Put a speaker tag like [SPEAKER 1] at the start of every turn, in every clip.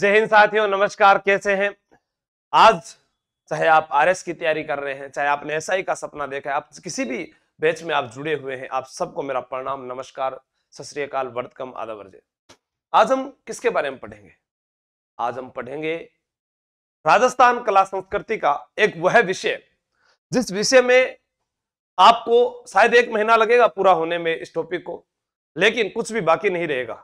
[SPEAKER 1] जय हिंद साथियों नमस्कार कैसे हैं आज चाहे आप आरएस की तैयारी कर रहे हैं चाहे आपने एसआई का सपना देखा है आप किसी भी बैच में आप जुड़े हुए हैं आप सबको मेरा प्रणाम नमस्कार सतरीकाल वर्तकम आदा आज हम किसके बारे में पढ़ेंगे आज हम पढ़ेंगे राजस्थान कला संस्कृति का एक वह विषय जिस विषय में आपको शायद एक महीना लगेगा पूरा होने में इस टॉपिक को लेकिन कुछ भी बाकी नहीं रहेगा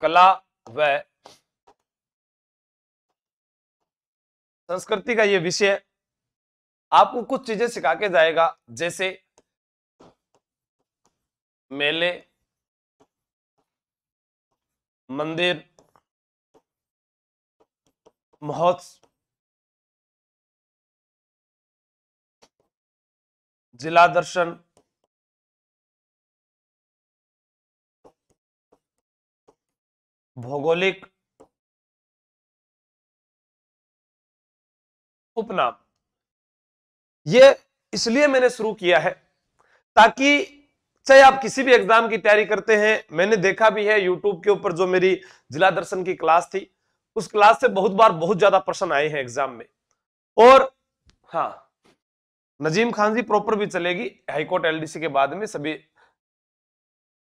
[SPEAKER 2] कला व
[SPEAKER 1] संस्कृति का ये विषय आपको कुछ चीजें सिखा के जाएगा जैसे मेले
[SPEAKER 2] मंदिर महोत्सव जिला दर्शन भौगोलिक
[SPEAKER 1] उपनाम ये इसलिए मैंने शुरू किया है ताकि चाहे आप किसी भी एग्जाम की तैयारी करते हैं मैंने देखा भी है यूट्यूब के ऊपर जो मेरी जिला दर्शन की क्लास थी उस क्लास से बहुत बार बहुत ज्यादा प्रश्न आए हैं एग्जाम में और हाँ नजीम खान जी प्रॉपर भी चलेगी हाईकोर्ट एलडीसी के बाद में सभी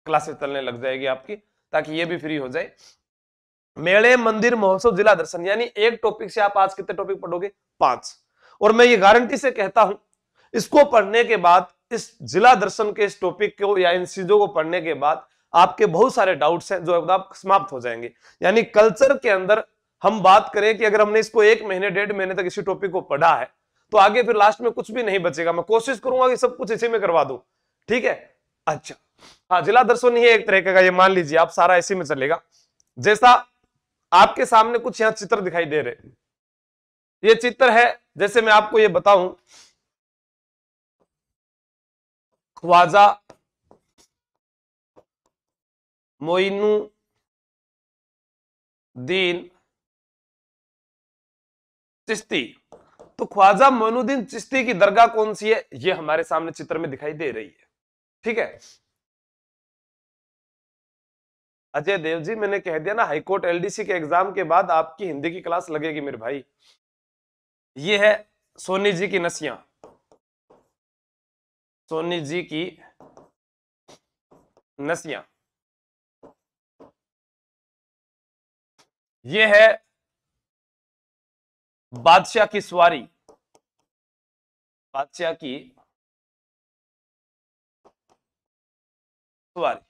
[SPEAKER 1] क्लासेस चलने लग जाएगी आपकी ताकि ये भी फ्री हो जाए मेले मंदिर महोत्सव जिला दर्शन यानी एक टॉपिक से आप आज कितने टॉपिक पढ़ोगे पांच और मैं ये गारंटी से कहता हूं इसको पढ़ने के बाद इस जिला दर्शन के इस टॉपिक को या इन चीजों को पढ़ने के बाद आपके बहुत सारे डाउट्स हैं जो आप समाप्त हो जाएंगे यानी कल्चर के अंदर हम बात करें कि अगर हमने इसको एक महीने डेढ़ महीने तक इसी टॉपिक को पढ़ा है तो आगे फिर लास्ट में कुछ भी नहीं बचेगा मैं कोशिश करूंगा कि सब कुछ इसी में करवा दू ठीक है अच्छा हाँ जिला दर्शन ही एक तरीके का ये मान लीजिए आप सारा इसी में चलेगा जैसा आपके सामने कुछ यहां चित्र दिखाई दे रहे ये चित्र है जैसे मैं आपको ये बताऊं
[SPEAKER 2] ख्वाजा मोइनू दीन
[SPEAKER 1] चिश्ती तो ख्वाजा मोनुद्दीन चिश्ती की दरगाह कौन सी है ये हमारे सामने चित्र में दिखाई दे रही है ठीक है अजय देव जी मैंने कह दिया ना हाईकोर्ट एलडीसी के एग्जाम के बाद आपकी हिंदी की क्लास लगेगी मेरे भाई ये है सोनी जी की नसियां
[SPEAKER 2] सोनी जी की नसियां ये है बादशाह की सवारी बादशाह की सवारी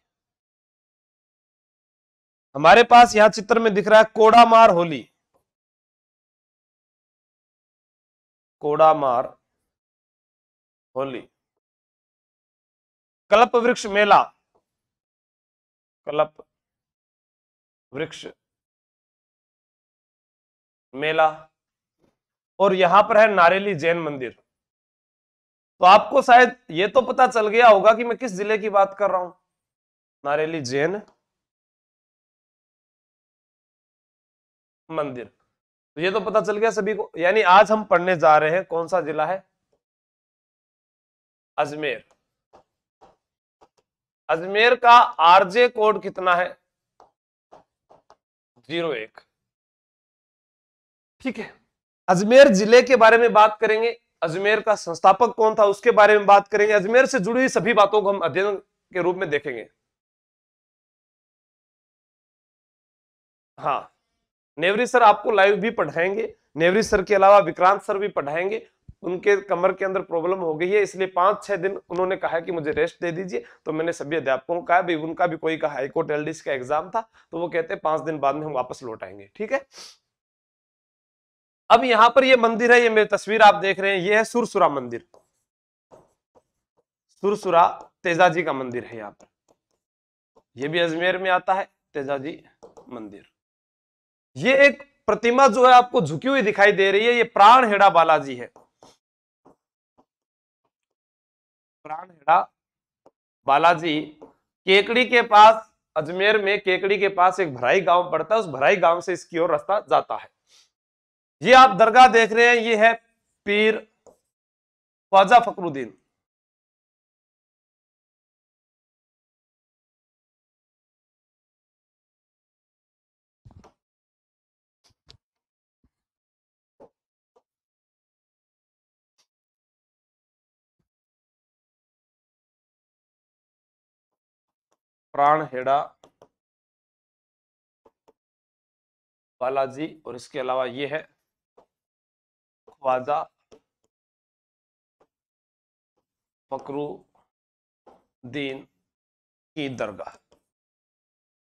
[SPEAKER 2] हमारे पास यहां चित्र में दिख रहा है कोडामार होली कोडामार होली कल्प वृक्ष मेला कल्प वृक्ष मेला
[SPEAKER 1] और यहां पर है नारेली जैन मंदिर तो आपको शायद ये तो पता चल गया होगा कि मैं किस जिले की बात कर रहा हूं नारेली जैन मंदिर तो ये तो पता चल गया सभी को यानी आज हम पढ़ने जा रहे हैं कौन सा जिला है अजमेर अजमेर का आरजे कोड कितना है जीरो एक ठीक है अजमेर जिले के बारे में बात करेंगे अजमेर का संस्थापक कौन था उसके बारे में बात करेंगे अजमेर से जुड़ी हुई सभी बातों को हम अध्ययन के रूप में देखेंगे हाँ नेवरी सर आपको लाइव भी पढ़ाएंगे नेवरी सर के अलावा विक्रांत सर भी पढ़ाएंगे उनके कमर के अंदर प्रॉब्लम हो गई है इसलिए पांच छह दिन उन्होंने कहा कि मुझे रेस्ट दे दीजिए तो मैंने सभी अध्यापकों को कहा भी उनका भी कोई का हाईकोर्ट एल का एग्जाम था तो वो कहते हैं पांच दिन बाद में हम वापस लौट आएंगे ठीक है अब यहां पर ये मंदिर है ये मेरी तस्वीर आप देख रहे हैं ये है सुरसुरा मंदिर सुरसुरा तेजाजी का मंदिर है यहाँ पर यह भी अजमेर में आता है तेजाजी मंदिर ये एक प्रतिमा जो है आपको झुकी हुई दिखाई दे रही है ये प्राण हेड़ा बालाजी है प्राण हेड़ा बालाजी केकड़ी के पास अजमेर में केकड़ी के पास एक भराई गांव पड़ता है उस भराई गांव से इसकी ओर रास्ता जाता है ये आप दरगाह देख रहे हैं ये है पीर ख्वाजा फकरुद्दीन
[SPEAKER 2] प्राण हेड़ा बालाजी और इसके अलावा ये है ख्वाजा
[SPEAKER 1] फकरू दीन की दरगाह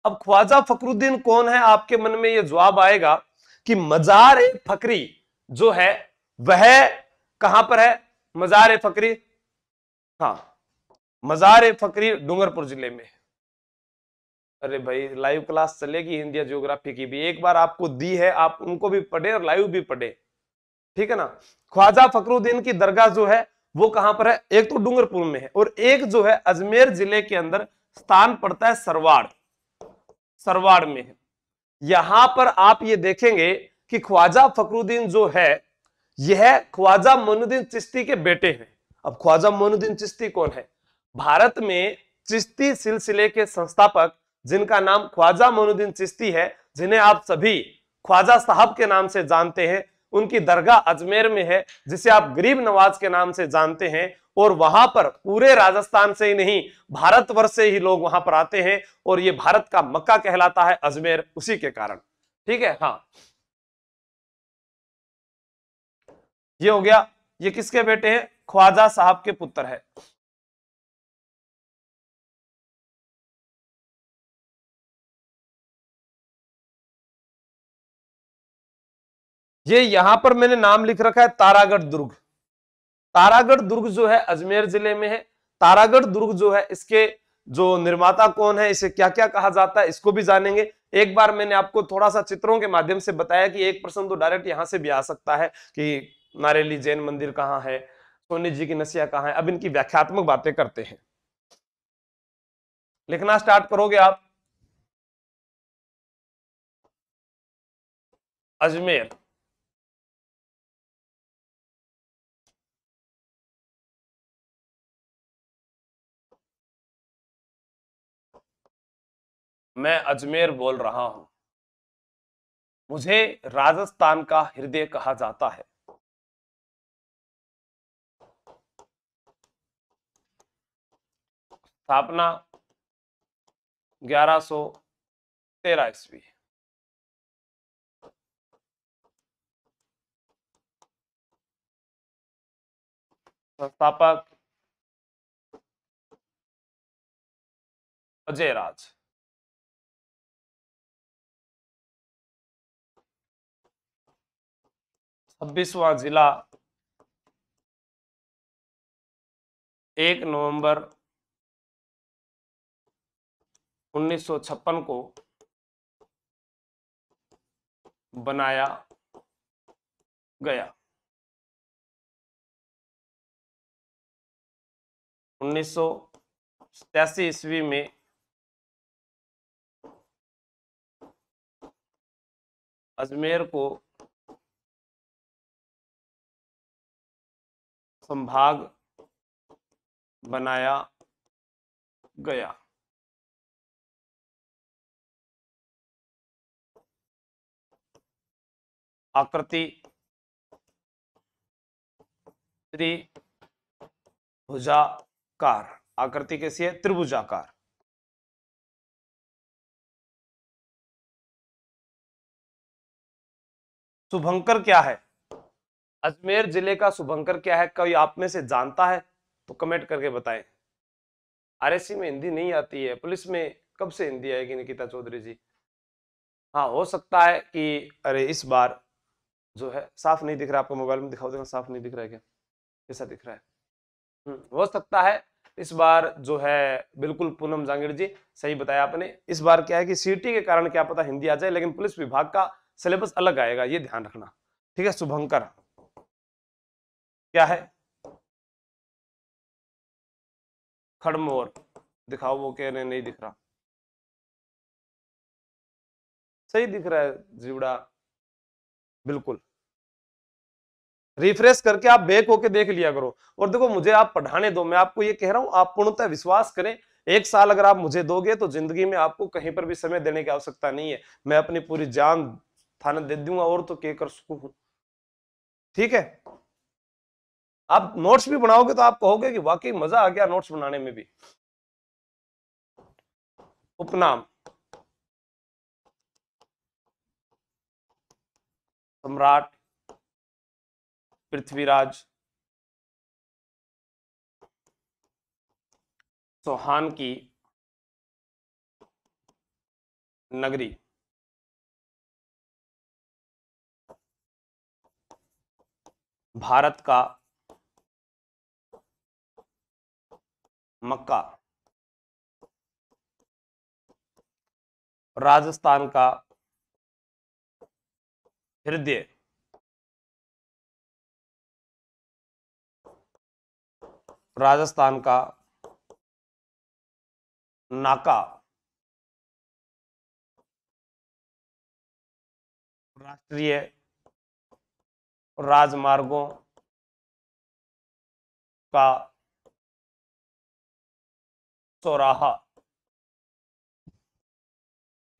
[SPEAKER 1] अब ख्वाजा फकरुद्दीन कौन है आपके मन में यह जवाब आएगा कि मजार फकरी जो है वह कहां पर है मजार फकरी हाँ मजार फकरी डूंगरपुर जिले में है अरे भाई लाइव क्लास चलेगी इंडिया ज्योग्राफी की भी एक बार आपको दी है आप उनको भी पढ़े और लाइव भी पढ़े ठीक है ना ख्वाजा फकरुद्दीन की दरगाह जो है वो कहां पर है एक तो डूंगरपुर में है और एक जो है अजमेर जिले के अंदर स्थान पड़ता है सरवाड़ सरवाड़ में है यहां पर आप ये देखेंगे कि ख्वाजा फकरुद्दीन जो है यह ख्वाजा मोनुद्दीन चिश्ती के बेटे हैं अब ख्वाजा मोनुद्दीन चिश्ती कौन है भारत में चिश्ती सिलसिले के संस्थापक जिनका नाम ख्वाजा मोनुद्दीन चिश्ती है जिन्हें आप सभी ख्वाजा साहब के नाम से जानते हैं उनकी दरगाह अजमेर में है जिसे आप गरीब नवाज के नाम से जानते हैं और वहां पर पूरे राजस्थान से ही नहीं भारतवर्ष से ही लोग वहां पर आते हैं और ये भारत का मक्का कहलाता है अजमेर उसी के कारण ठीक है हाँ ये हो गया ये किसके बेटे हैं ख्वाजा साहब के पुत्र है ये यहां पर मैंने नाम लिख रखा है तारागढ़ दुर्ग तारागढ़ दुर्ग जो है अजमेर जिले में है तारागढ़ दुर्ग जो है इसके जो निर्माता कौन है इसे क्या क्या कहा जाता है इसको भी जानेंगे एक बार मैंने आपको थोड़ा सा चित्रों के माध्यम से बताया कि एक प्रश्न तो डायरेक्ट यहां से भी आ सकता है कि नारेली जैन मंदिर कहाँ है सोनी जी की नसिया कहाँ है अब इनकी व्याख्यात्मक बातें करते हैं लिखना स्टार्ट करोगे आप अजमेर मैं अजमेर बोल रहा हूं मुझे राजस्थान का हृदय कहा जाता है
[SPEAKER 2] स्थापना 1113 ईस्वी संस्थापक अजय राज छब्बीसवा जिला एक नवंबर छप्पन को बनाया गया 1987 ईस्वी में अजमेर को संभाग बनाया गया आकृति त्रिभुजाकार आकृति कैसी है त्रिभुजाकार शुभंकर क्या
[SPEAKER 1] है अजमेर जिले का शुभंकर क्या है कोई आप में से जानता है तो कमेंट करके बताएं आरएससी में हिंदी नहीं आती है पुलिस में कब से हिंदी आएगी निकिता चौधरी जी हाँ हो सकता है कि अरे इस बार जो है साफ नहीं दिख रहा आपको मोबाइल में दिखाओ देखा साफ नहीं दिख रहा है क्या कैसा दिख रहा है हम्म, हो सकता है इस बार जो है बिल्कुल पूनम जांगिड़ जी सही बताया आपने इस बार क्या है कि सीटी के कारण क्या पता हिंदी आ जाए लेकिन पुलिस विभाग का सिलेबस अलग आएगा ये ध्यान रखना ठीक है शुभंकर क्या है
[SPEAKER 2] खड़मोर दिखाओ वो कह रहे नहीं दिख रहा
[SPEAKER 1] सही दिख रहा है जीवड़ा बिल्कुल रिफ्रेश करके आप बेक होके देख लिया करो और देखो मुझे आप पढ़ाने दो मैं आपको ये कह रहा हूं आप पूर्णतः विश्वास करें एक साल अगर आप मुझे दोगे तो जिंदगी में आपको कहीं पर भी समय देने की आवश्यकता नहीं है मैं अपनी पूरी जान थाना दे दूंगा और तो क्या कर सकू ठीक है आप नोट्स भी बनाओगे तो आप कहोगे कि वाकई मजा आ गया नोट्स बनाने में भी उपनाम सम्राट
[SPEAKER 2] पृथ्वीराज सोहान की नगरी भारत का मक्का राजस्थान का हृदय राजस्थान का नाका राष्ट्रीय राजमार्गों का सोराहा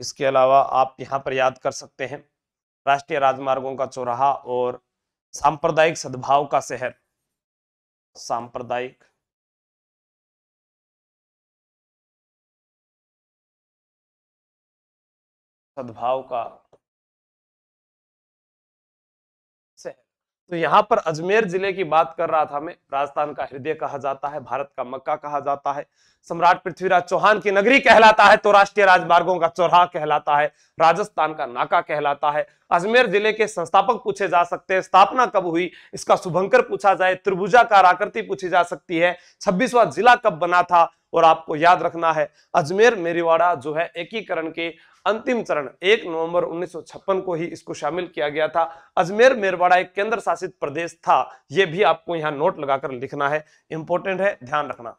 [SPEAKER 1] इसके अलावा आप यहाँ पर याद कर सकते हैं राष्ट्रीय राजमार्गों का चौराहा और सांप्रदायिक सद्भाव का शहर सांप्रदायिक सद्भाव का तो यहाँ पर अजमेर जिले की बात कर रहा था मैं राजस्थान का हृदय कहा जाता है भारत का मक्का कहा जाता है सम्राट पृथ्वीराज चौहान की नगरी कहलाता है तो राष्ट्रीय राजमार्गों का चौराहा कहलाता है राजस्थान का नाका कहलाता है अजमेर जिले के संस्थापक पूछे जा सकते हैं स्थापना कब हुई इसका शुभंकर पूछा जाए त्रिभुजा का आकृति पूछी जा सकती है छब्बीसवा जिला कब बना था और आपको याद रखना है अजमेर मेरीवाड़ा जो है एकीकरण के अंतिम चरण 1 नवंबर 1956 को ही इसको शामिल किया गया था अजमेर मेरवाड़ा एक केंद्र शासित प्रदेश था यह भी आपको यहां नोट लगाकर लिखना है इंपॉर्टेंट है
[SPEAKER 2] ध्यान रखना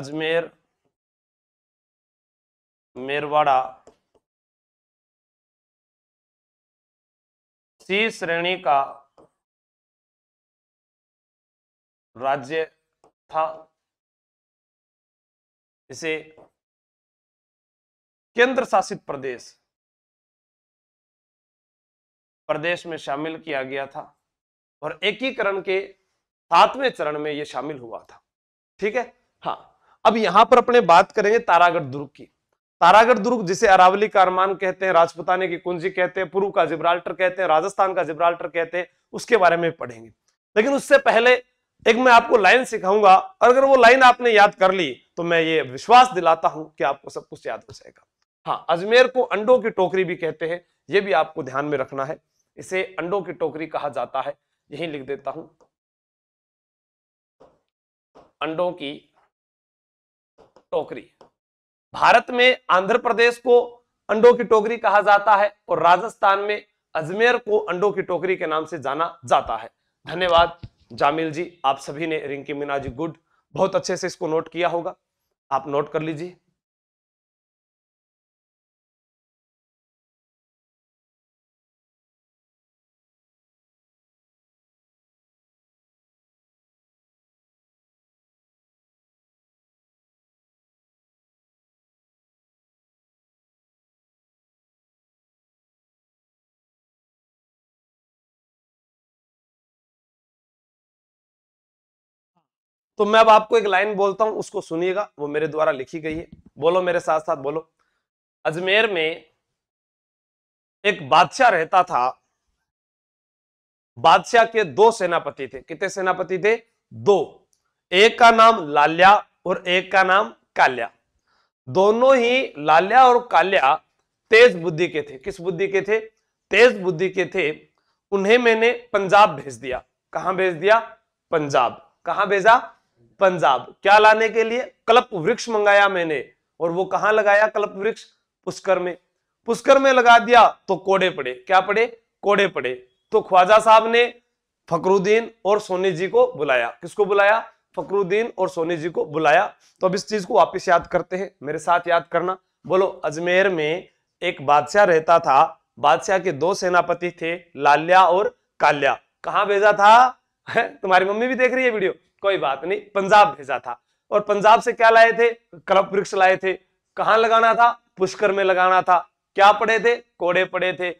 [SPEAKER 2] अजमेर मेरवाड़ा सी श्रेणी का राज्य था इसे केंद्र शासित प्रदेश
[SPEAKER 1] प्रदेश में शामिल किया गया था और एकीकरण के सातवें चरण में यह शामिल हुआ था ठीक है हाँ अब यहां पर अपने बात करेंगे तारागढ़ दुर्ग की तारागढ़ दुर्ग जिसे अरावली का अरमान कहते हैं राजपुताने की कुंजी कहते हैं पूर्व का जिब्राल्टर कहते हैं राजस्थान का जिब्राल्टर कहते हैं उसके बारे में पढ़ेंगे लेकिन उससे पहले एक मैं आपको लाइन सिखाऊंगा और अगर वो लाइन आपने याद कर ली तो मैं ये विश्वास दिलाता हूं कि आपको सब कुछ याद हो जाएगा हाँ अजमेर को अंडों की टोकरी भी कहते हैं ये भी आपको ध्यान में रखना है इसे अंडों की टोकरी कहा जाता है यही लिख देता हूं अंडों की टोकरी भारत में आंध्र प्रदेश को अंडों की टोकरी कहा जाता है और राजस्थान में अजमेर को अंडों की टोकरी के नाम से जाना जाता है धन्यवाद जामिल जी आप सभी ने रिंकी मीना जी गुड बहुत अच्छे से इसको नोट किया होगा आप नोट कर लीजिए तो मैं अब आपको एक लाइन बोलता हूं उसको सुनिएगा वो मेरे द्वारा लिखी गई है बोलो मेरे साथ साथ बोलो अजमेर में एक बादशाह रहता था बादशाह के दो सेनापति थे कितने सेनापति थे दो एक का नाम लाल्या और एक का नाम काल्या दोनों ही लाल्या और काल्या तेज बुद्धि के थे किस बुद्धि के थे तेज बुद्धि के थे उन्हें मैंने पंजाब भेज दिया कहा भेज दिया पंजाब कहा भेजा पंजाब क्या लाने के लिए कल्प वृक्ष मंगाया मैंने और वो कहां लगाया कल्प वृक्ष पुष्कर में पुष्कर में लगा दिया तो कोड़े पड़े क्या पड़े कोड़े पड़े तो ख्वाजा साहब ने फकरुद्दीन और सोनी जी को बुलाया किसको बुलाया फकरुद्दीन और सोनी जी को बुलाया तो अब इस चीज को वापिस याद करते हैं मेरे साथ याद करना बोलो अजमेर में एक बादशाह रहता था बादशाह के दो सेनापति थे लाल्या और काल्या कहा भेजा था है तुम्हारी मम्मी भी देख रही है वीडियो कोई बात नहीं पंजाब भेजा था और पंजाब से क्या लाए थे कल्प वृक्ष लाए थे कहां लगाना था पुष्कर में लगाना था क्या पड़े थे कोड़े पड़े थे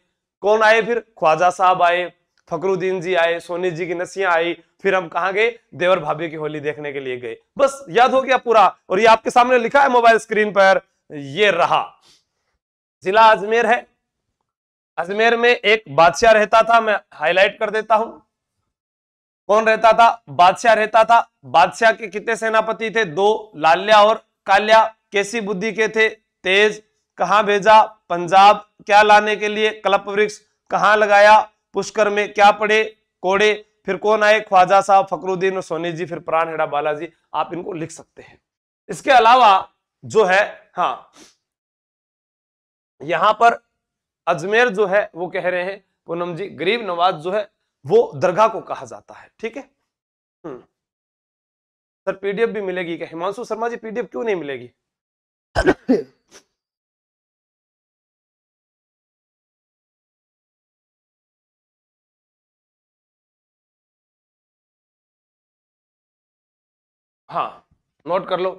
[SPEAKER 1] कौन आए फिर ख्वाजा साहब आए फकरुद्दीन जी आए सोनी जी की नसियां आई फिर हम कहा गए देवर भाभी की होली देखने के लिए गए बस याद हो गया पूरा और ये आपके सामने लिखा है मोबाइल स्क्रीन पर ये रहा जिला अजमेर है अजमेर में एक बादशाह रहता था मैं हाईलाइट कर देता हूं कौन रहता था बादशाह रहता था बादशाह के कितने सेनापति थे दो लाल्या और काल्या कैसी बुद्धि के थे तेज कहा भेजा पंजाब क्या लाने के लिए कल्प वृक्ष कहां लगाया पुष्कर में क्या पड़े कोड़े फिर कौन आए ख्वाजा साहब फकरुद्दीन और सोनी जी फिर प्राण हेड़ा बालाजी आप इनको लिख सकते हैं इसके अलावा जो है हाँ यहां पर अजमेर जो है वो कह रहे हैं पूनम जी गरीब नवाज जो है वो दरगाह को कहा जाता है ठीक है हम्म। सर पीडीएफ भी मिलेगी क्या हिमांशु शर्मा जी पीडीएफ क्यों नहीं मिलेगी
[SPEAKER 2] हाँ नोट कर लो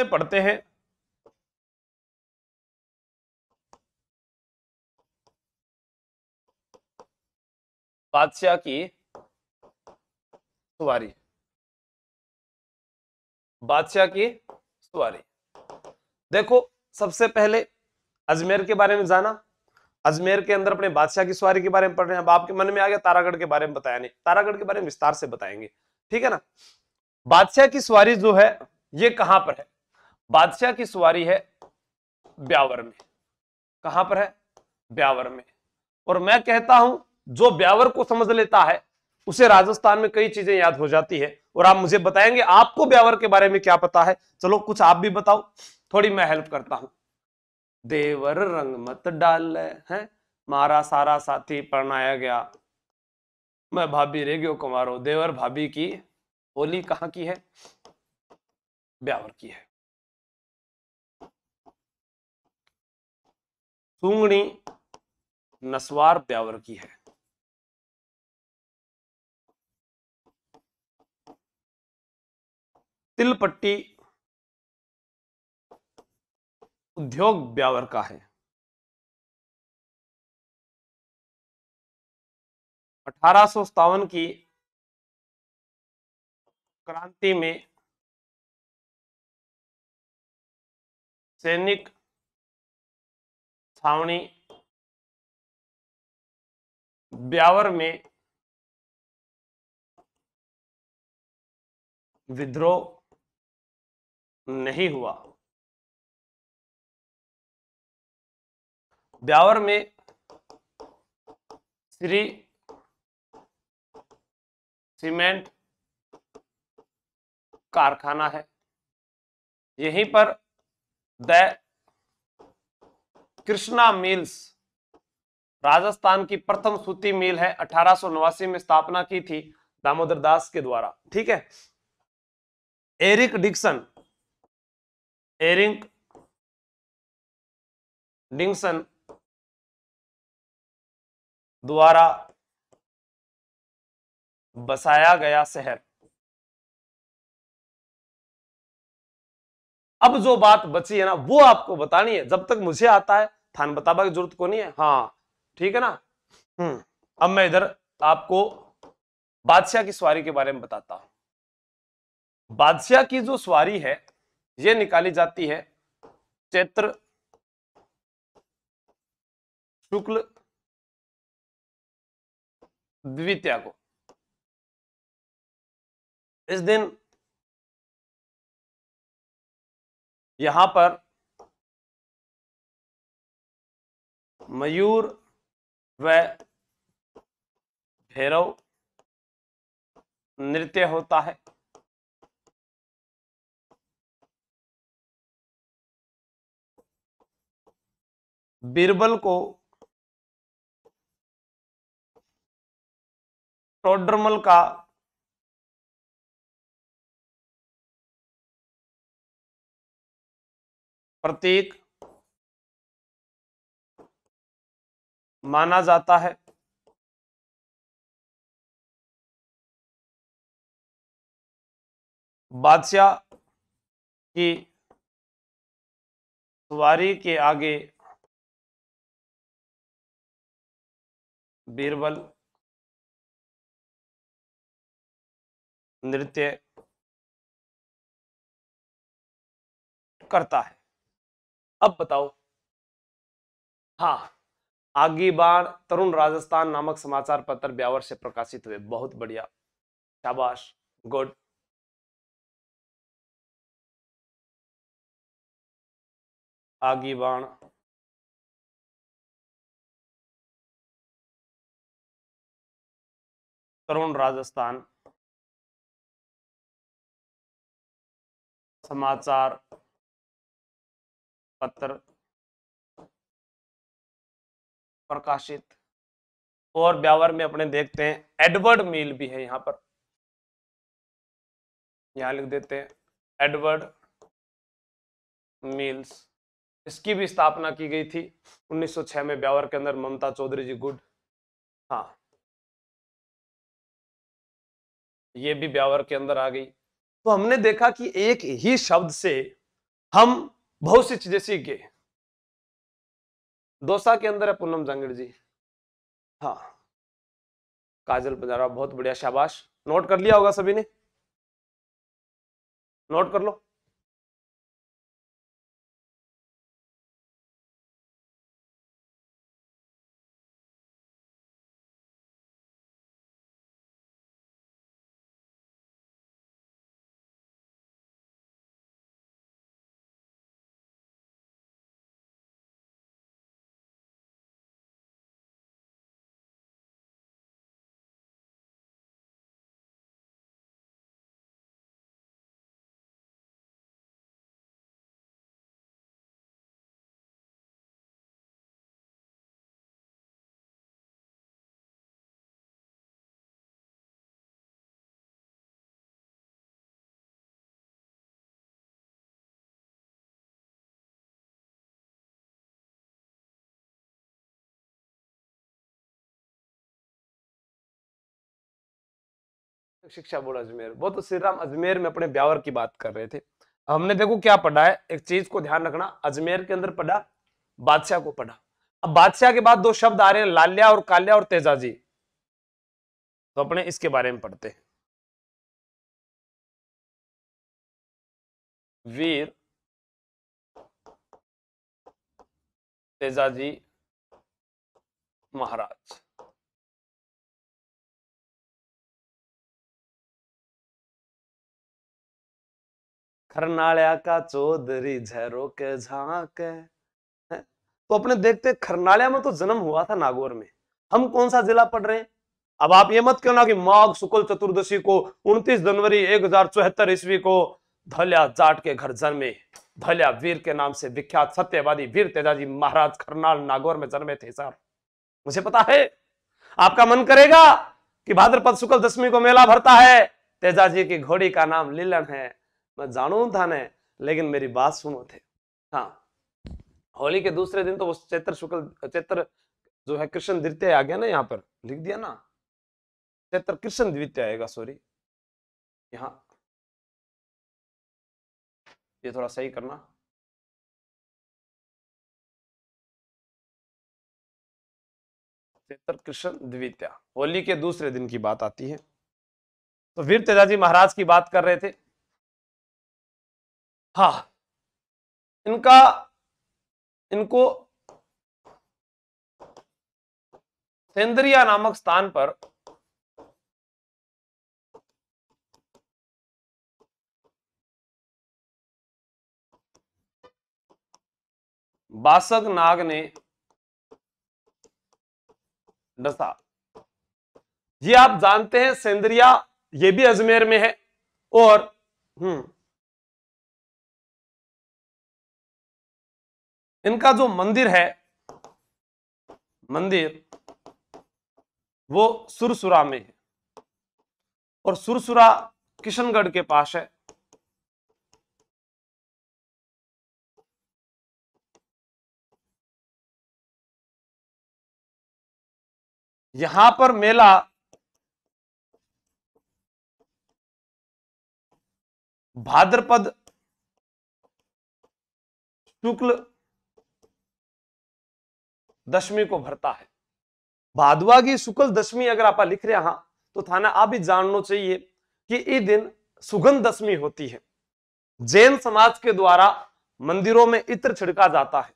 [SPEAKER 2] अपने पढ़ते हैं बादशाह
[SPEAKER 1] की सवारी बादशाह की सवारी देखो सबसे पहले अजमेर के बारे में जाना अजमेर के अंदर अपने बादशाह की सवारी के बारे में पढ़ रहे हैं अब आपके मन में आ गया तारागढ़ के बारे में बताया नहीं तारागढ़ के बारे में विस्तार से बताएंगे ठीक है ना बादशाह की सवारी जो है ये कहां पर है बादशाह की सवारी है ब्यावर में कहां पर है ब्यावर में और मैं कहता हूं जो ब्यावर को समझ लेता है उसे राजस्थान में कई चीजें याद हो जाती है और आप मुझे बताएंगे आपको ब्यावर के बारे में क्या पता है चलो कुछ आप भी बताओ थोड़ी मैं हेल्प करता हूं देवर रंग मत डाल है मारा सारा साथी पढ़ाया गया मैं भाभी रे गयो कुमारो देवर भाभी की होली कहाँ की है ब्यावर की है
[SPEAKER 2] सूंगणी नसवार ब्यावर की है तिलपट्टी उद्योग ब्यावर का है अठारह की क्रांति में सैनिक छावनी ब्यावर में विद्रोह नहीं हुआ
[SPEAKER 1] ब्यावर में श्री सीमेंट कारखाना है यहीं पर द कृष्णा मिल्स राजस्थान की प्रथम सूती मिल है अठारह में स्थापना की थी दामोदर दास के द्वारा ठीक है एरिक डिक्सन एरिक
[SPEAKER 2] डिंगसन द्वारा बसाया गया शहर
[SPEAKER 1] अब जो बात बची है ना वो आपको बतानी है जब तक मुझे आता है स्थान बताबा की जरूरत को नहीं है हाँ ठीक है ना हम्म अब मैं इधर आपको बादशाह की सवारी के बारे में बताता हूं बादशाह की जो सवारी है ये निकाली जाती है चैत्र
[SPEAKER 2] शुक्ल द्वितीय को इस दिन यहां पर मयूर व भैरव नृत्य होता है बीरबल को टोड्रमल का प्रतीक माना जाता है बादशाह की सवारी के आगे बीरबल नृत्य
[SPEAKER 1] करता है अब बताओ हाँ आगी बाण तरुण राजस्थान नामक समाचार पत्र ब्यावर से प्रकाशित हुए बहुत बढ़िया शाबाश गुड
[SPEAKER 2] आगी बाण तरुण राजस्थान समाचार पत्र प्रकाशित और ब्यावर में अपने देखते हैं
[SPEAKER 1] एडवर्ड मिल भी है यहाँ पर यहाँ लिख देते हैं एडवर्ड मिल्स इसकी भी स्थापना की गई थी 1906 में ब्यावर के अंदर ममता चौधरी जी गुड हाँ ये भी ब्यावर के अंदर आ गई तो हमने देखा कि एक ही शब्द से हम बहुत सी चीजें सीख गए दोसा के अंदर है पूनम जांगिड़ जी हाँ काजल पंजारा बहुत बढ़िया शाबाश नोट कर लिया होगा सभी ने नोट कर लो शिक्षा बोर्ड अजमेर वो तो श्री राम अजमेर में अपने ब्यावर की बात कर रहे थे हमने देखो क्या पढ़ा है एक चीज को ध्यान रखना अजमेर के अंदर पढ़ा बादशाह को पढ़ा अब बादशाह के बाद दो शब्द आ रहे हैं लाल्या और काल्या और तेजाजी
[SPEAKER 2] तो अपने इसके बारे में पढ़ते हैं वीर तेजाजी महाराज
[SPEAKER 1] खरनालिया का चौधरी झहरो के झांक तो अपने देखते खरनाल्या में तो जन्म हुआ था नागौर में हम कौन सा जिला पढ़ रहे हैं अब आप ये मत कहना कि माघ शुक्ल चतुर्दशी को 29 जनवरी एक हजार ईस्वी को धल्या जाट के घर जन्मे धल्या वीर के नाम से विख्यात सत्यवादी वीर तेजाजी महाराज खरनाल नागौर में जन्मे थे सर मुझे पता है आपका मन करेगा कि भाद्रपद शुक्ल दशमी को मेला भरता है तेजाजी की घोड़ी का नाम लीलन है मैं जानू था ने लेकिन मेरी बात सुनो थे हाँ होली के दूसरे दिन तो वो चैत्र शुक्ल चैत्र जो है कृष्ण द्वितीय आ गया ना यहाँ पर लिख दिया ना चैत्र कृष्ण द्वितीय आएगा सॉरी यहाँ
[SPEAKER 2] ये थोड़ा सही करना चैत्र कृष्ण द्वितीय होली के दूसरे दिन की बात आती है तो वीर तेजाजी महाराज की बात कर रहे थे हाँ इनका इनको सेंद्रिया नामक स्थान पर बासक नाग ने
[SPEAKER 1] डसा ये आप जानते हैं सेंद्रिया ये भी अजमेर में है और हम्म
[SPEAKER 2] इनका जो मंदिर है
[SPEAKER 1] मंदिर वो सुरसुरा में है और सुरसुरा किशनगढ़ के पास है
[SPEAKER 2] यहां पर मेला भाद्रपद
[SPEAKER 1] शुक्ल दशमी को भरता है भादवा की शुक्ल दशमी अगर आप लिख रहे हाँ तो थाना आप भी जानना चाहिए कि ये दिन सुगंध दशमी होती है जैन समाज के द्वारा मंदिरों में इत्र छिड़का जाता है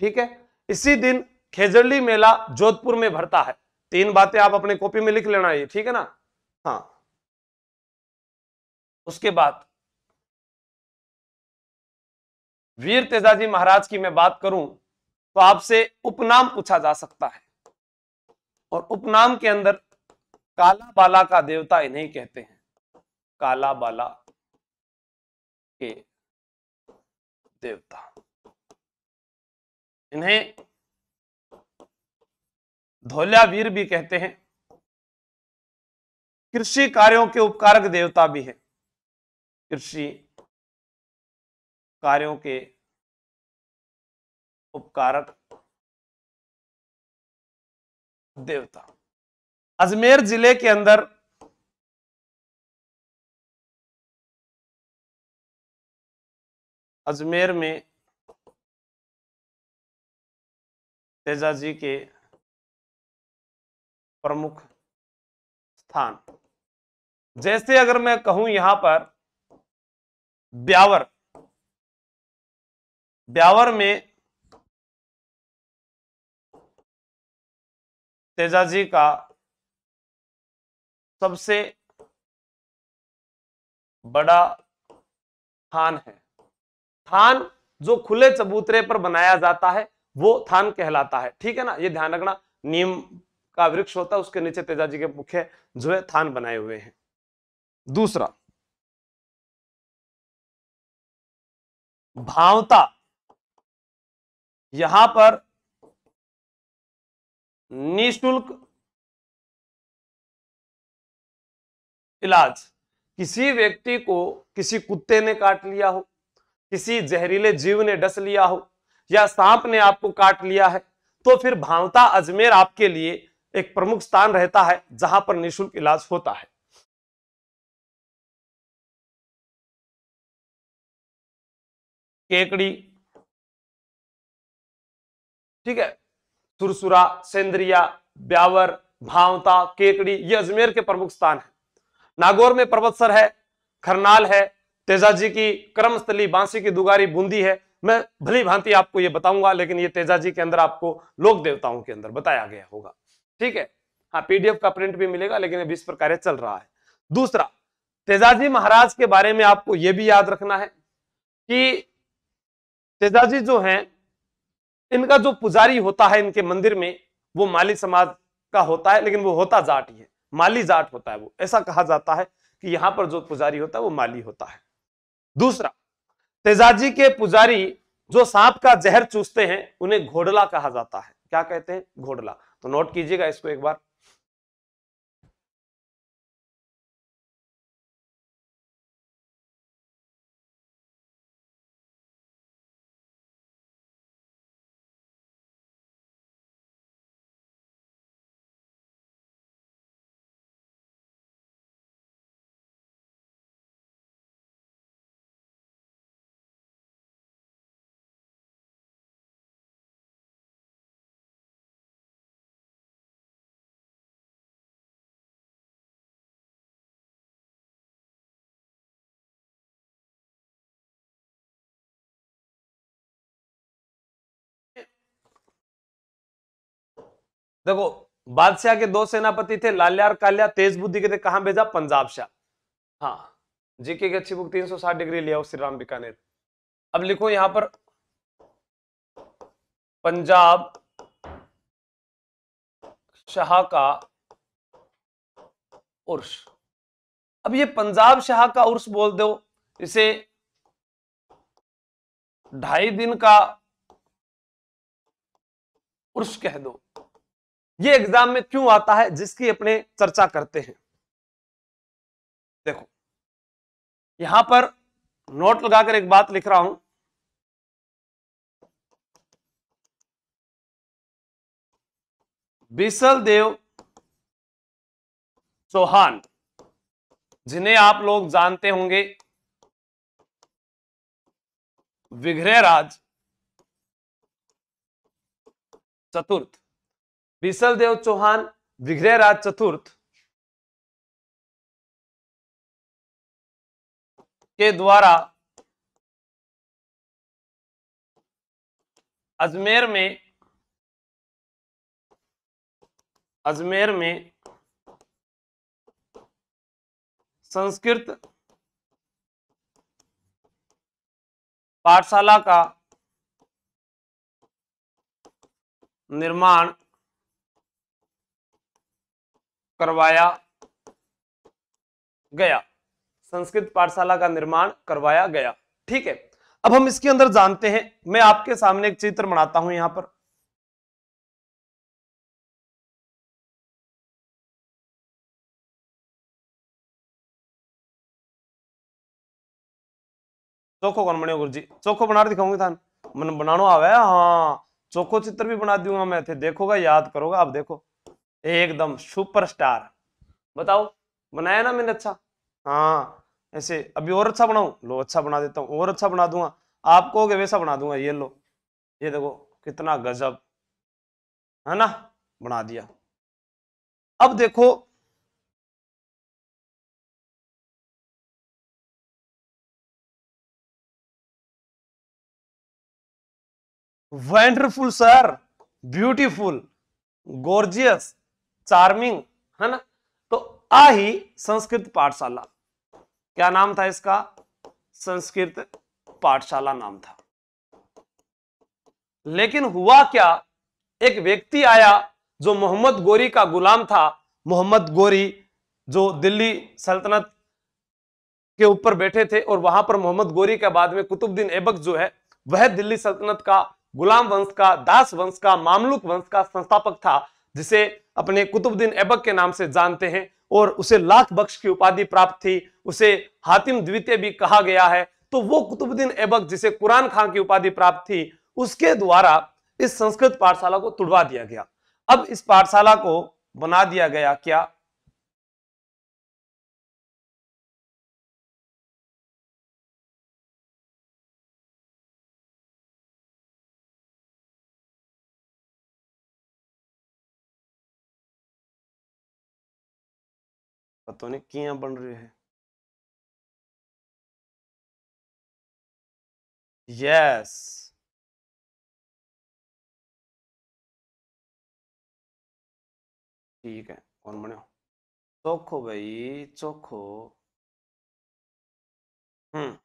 [SPEAKER 1] ठीक है इसी दिन खेजड़ली मेला जोधपुर में भरता है तीन बातें आप अपने कॉपी में लिख लेना ये ठीक है ना हाँ उसके बाद वीर तेजाजी महाराज की मैं बात करूं तो आपसे उपनाम पूछा जा सकता है और उपनाम के अंदर काला बाला का देवता इन्हें कहते हैं काला बाला के देवता इन्हें
[SPEAKER 2] धोलिया वीर भी कहते हैं कृषि कार्यों के उपकारक देवता भी है कृषि कार्यों के उपकारक देवता अजमेर जिले के अंदर अजमेर में तेजा जी के प्रमुख स्थान जैसे अगर मैं कहूं यहां पर ब्यावर ब्यावर में तेजाजी का
[SPEAKER 1] सबसे बड़ा थान है थान जो खुले चबूतरे पर बनाया जाता है वो थान कहलाता है ठीक है ना ये ध्यान रखना नीम का वृक्ष होता है उसके नीचे तेजाजी के मुख्य जो है थान बनाए हुए हैं दूसरा
[SPEAKER 2] भावता यहां पर निशुल्क
[SPEAKER 1] इलाज किसी व्यक्ति को किसी कुत्ते ने काट लिया हो किसी जहरीले जीव ने डस लिया हो या सांप ने आपको काट लिया है तो फिर भावता अजमेर आपके लिए एक प्रमुख स्थान रहता है जहां पर निशुल्क इलाज होता है
[SPEAKER 2] केकड़ी ठीक
[SPEAKER 1] है सुरसुरा सेंद्रिया ब्यावर भावता केकड़ी ये अजमेर के प्रमुख स्थान है नागौर में पर्वतसर है खरनाल है तेजाजी की कर्मस्थली बांसी की दुगारी बूंदी है मैं भली भांति आपको ये बताऊंगा लेकिन ये तेजाजी के अंदर आपको लोक देवताओं के अंदर बताया गया होगा ठीक है हाँ पीडीएफ का प्रिंट भी मिलेगा लेकिन अभी इस पर कार्य चल रहा है दूसरा तेजाजी महाराज के बारे में आपको यह भी याद रखना है कि तेजाजी जो हैं इनका जो पुजारी होता है इनके मंदिर में वो माली समाज का होता है लेकिन वो होता जाट ही है माली जाट होता है वो ऐसा कहा जाता है कि यहाँ पर जो पुजारी होता है वो माली होता है दूसरा तेजाजी के पुजारी जो सांप का जहर चूसते हैं उन्हें घोड़ला कहा जाता है क्या कहते हैं घोड़ला तो नोट कीजिएगा इसको एक बार देखो बादशाह के दो सेनापति थे लाल्यार काल्या तेज बुद्धि के थे कहा भेजा पंजाब शाह हाँ जीके की अच्छी बुक 360 डिग्री लिया हो श्री राम बीकानेर अब लिखो यहां पर पंजाब शाह का उर्स अब ये पंजाब शाह का उर्स बोल दो इसे ढाई दिन का उर्स कह दो ये एग्जाम में क्यों आता है जिसकी अपने चर्चा करते हैं देखो यहां पर नोट
[SPEAKER 2] लगाकर एक बात लिख रहा हूं बिसल देव
[SPEAKER 1] चौहान जिन्हें आप लोग जानते होंगे विग्रह राज चतुर्थ देव चौहान राज चतुर्थ
[SPEAKER 2] के द्वारा अजमेर में अजमेर में संस्कृत पाठशाला का
[SPEAKER 1] निर्माण करवाया गया संस्कृत पाठशाला का निर्माण करवाया गया ठीक है अब हम इसके अंदर जानते हैं मैं आपके सामने एक चित्र बनाता हूं यहां पर चोखो कौन बने गुरु जी चोखो बना दिखाऊंगी थान मन बनाना आवे हाँ चोखो चित्र भी बना दूंगा मैं थे देखोगा याद करोगा आप देखो एकदम सुपरस्टार बताओ बनाया ना मैंने अच्छा हाँ ऐसे अभी और अच्छा बनाऊ लो अच्छा बना देता हूँ और अच्छा बना दूंगा आप कहोगे वैसा बना दूंगा ये लो ये देखो कितना गजब है ना बना दिया अब देखो
[SPEAKER 2] wonderful sir
[SPEAKER 1] beautiful gorgeous charming है ना तो आ ही संस्कृत पाठशाला क्या नाम था इसका संस्कृत पाठशाला नाम था लेकिन हुआ क्या एक व्यक्ति आया जो मोहम्मद गोरी का गुलाम था मोहम्मद गोरी जो दिल्ली सल्तनत के ऊपर बैठे थे और वहां पर मोहम्मद गोरी के बाद में कुतुबुद्दीन ऐबक जो है वह दिल्ली सल्तनत का गुलाम वंश का दास वंश का मामलुक वंश का संस्थापक था जिसे अपने कुतुबुद्दीन ऐबक के नाम से जानते हैं और उसे लाख बख्श की उपाधि प्राप्त थी उसे हातिम द्वितीय भी कहा गया है तो वो कुतुबुद्दीन ऐबक जिसे कुरान खां की उपाधि प्राप्त थी उसके द्वारा इस संस्कृत पाठशाला को तुड़वा दिया गया अब इस पाठशाला को बना दिया गया क्या
[SPEAKER 2] पता नहीं किया बन रहे हैं यस ठीक है कौन बने चोखो भाई चोखो हम्म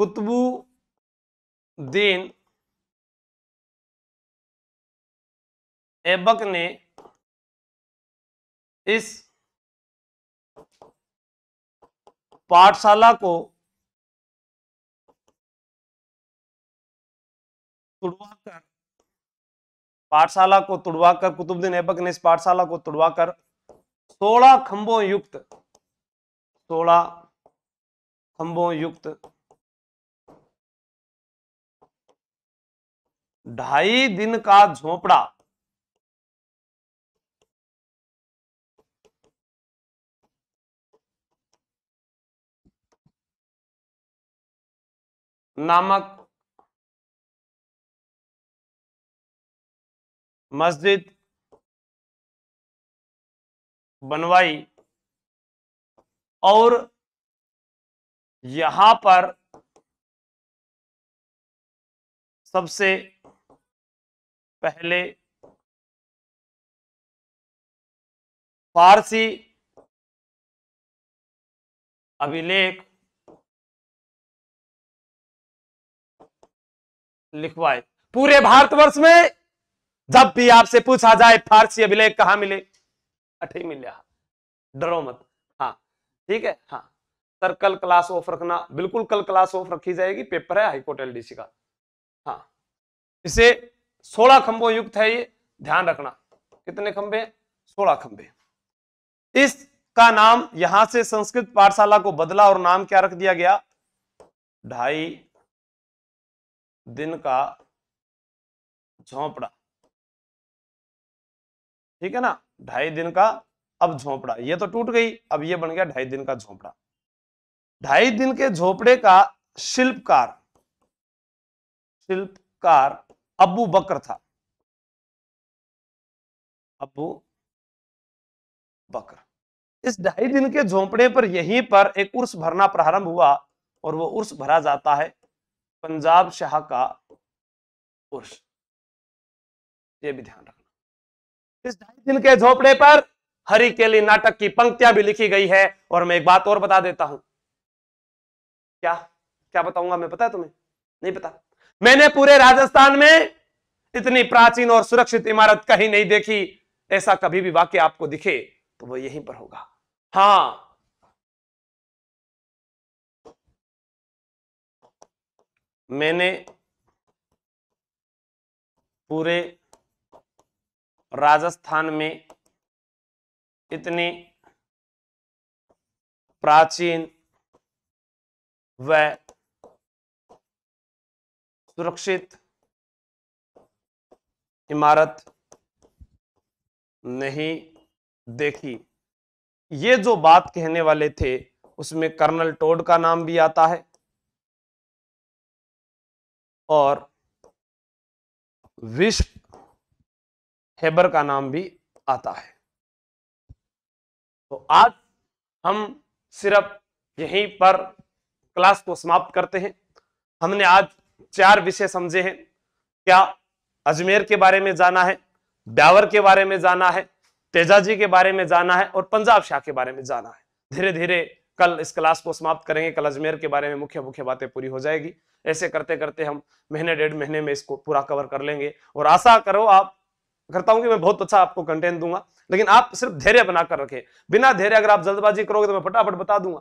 [SPEAKER 2] कुतुबुद्दीन ऐबक ने इस पाठशाला को
[SPEAKER 1] तुड़वाकर पाठशाला को तुड़वाकर कुतुबुद्दीन ऐबक ने इस पाठशाला को तुड़वाकर सोलह खंभों युक्त सोलह खंभों युक्त
[SPEAKER 2] ढाई दिन का झोपड़ा नामक मस्जिद बनवाई और यहां पर सबसे पहले फारसी अभिलेख लिखवाए पूरे भारतवर्ष
[SPEAKER 1] में जब भी आपसे पूछा जाए फारसी अभिलेख कहा मिले अठे मिल डरो मत हाँ ठीक है हाँ सर कल क्लास ऑफ रखना बिल्कुल कल क्लास ऑफ रखी जाएगी पेपर है हाईकोर्ट एलडीसी का हाँ इसे सोलह खंभों युक्त है ये ध्यान रखना कितने खंभे सोलह खंभे इसका नाम यहां से संस्कृत पाठशाला को बदला और नाम क्या रख दिया गया ढाई दिन का झोंपड़ा ठीक है ना ढाई दिन का अब झोंपड़ा ये तो टूट गई अब ये बन गया ढाई दिन का झोंपड़ा ढाई दिन के झोपड़े का शिल्पकार शिल्पकार अबू बकर था अबू बकर इस ढाई दिन के झोंपड़े पर यहीं पर एक उर्स भरना प्रारंभ हुआ और वो उर्स भरा जाता है पंजाब शाह का उर्स ये भी ध्यान रखना इस ढाई दिन के झोंपड़े पर हरी केली नाटक की पंक्तियां भी लिखी गई है और मैं एक बात और बता देता हूं क्या क्या बताऊंगा मैं पता है तुम्हें नहीं पता मैंने पूरे राजस्थान में इतनी प्राचीन और सुरक्षित इमारत कहीं नहीं देखी ऐसा कभी भी वाक्य आपको दिखे तो वो यहीं पर होगा हाँ मैंने पूरे राजस्थान में इतनी
[SPEAKER 2] प्राचीन व सुरक्षित
[SPEAKER 1] इमारत नहीं देखी ये जो बात कहने वाले थे उसमें कर्नल टोड का नाम भी आता है और विश्व हेबर का नाम भी आता है तो आज हम सिर्फ यहीं पर क्लास को समाप्त करते हैं हमने आज चार विषय समझे हैं क्या अजमेर के बारे में जाना है ब्यावर के बारे में जाना है तेजाजी के बारे में जाना है और पंजाब शाह के बारे में जाना है धीरे धीरे कल इस क्लास को समाप्त करेंगे कल अजमेर के बारे में मुख्य मुख्य बातें पूरी हो जाएगी ऐसे करते करते हम महीने डेढ़ महीने में इसको पूरा कवर कर लेंगे और आशा करो आप करता हूं कि मैं बहुत अच्छा आपको कंटेंट दूंगा लेकिन आप सिर्फ धैर्य बनाकर रखें बिना धैर्य अगर आप जल्दबाजी करोगे तो मैं फटाफट बता दूंगा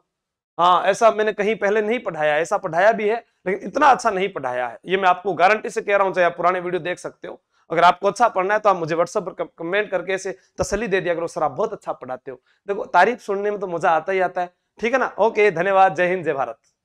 [SPEAKER 1] हाँ ऐसा मैंने कहीं पहले नहीं पढ़ाया ऐसा पढ़ाया भी है लेकिन इतना अच्छा नहीं पढ़ाया है ये मैं आपको गारंटी से कह रहा हूँ चाहे आप पुराने वीडियो देख सकते हो अगर आपको अच्छा पढ़ना है तो आप मुझे व्हाट्सअप पर कमेंट करके ऐसे तसली दे दिया करो सर आप बहुत अच्छा पढ़ाते हो देखो तारीफ सुनने में तो मजा आता ही आता है ठीक है ना ओके धन्यवाद जय हिंद जय भारत